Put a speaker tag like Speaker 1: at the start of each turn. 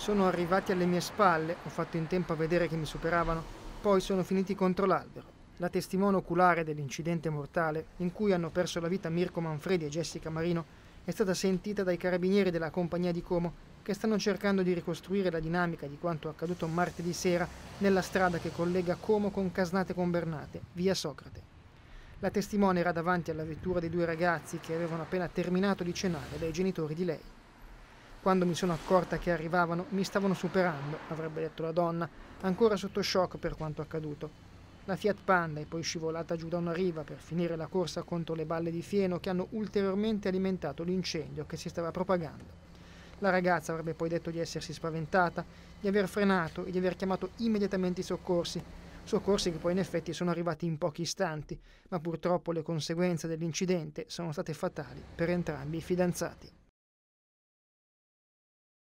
Speaker 1: Sono arrivati alle mie spalle, ho fatto in tempo a vedere che mi superavano, poi sono finiti contro l'albero. La testimone oculare dell'incidente mortale, in cui hanno perso la vita Mirko Manfredi e Jessica Marino, è stata sentita dai carabinieri della compagnia di Como che stanno cercando di ricostruire la dinamica di quanto accaduto martedì sera nella strada che collega Como con Casnate con Bernate, via Socrate. La testimone era davanti alla vettura dei due ragazzi che avevano appena terminato di cenare dai genitori di lei. Quando mi sono accorta che arrivavano, mi stavano superando, avrebbe detto la donna, ancora sotto shock per quanto accaduto. La Fiat Panda è poi scivolata giù da una riva per finire la corsa contro le balle di fieno che hanno ulteriormente alimentato l'incendio che si stava propagando. La ragazza avrebbe poi detto di essersi spaventata, di aver frenato e di aver chiamato immediatamente i soccorsi, soccorsi che poi in effetti sono arrivati in pochi istanti, ma purtroppo le conseguenze dell'incidente sono state fatali per entrambi i fidanzati.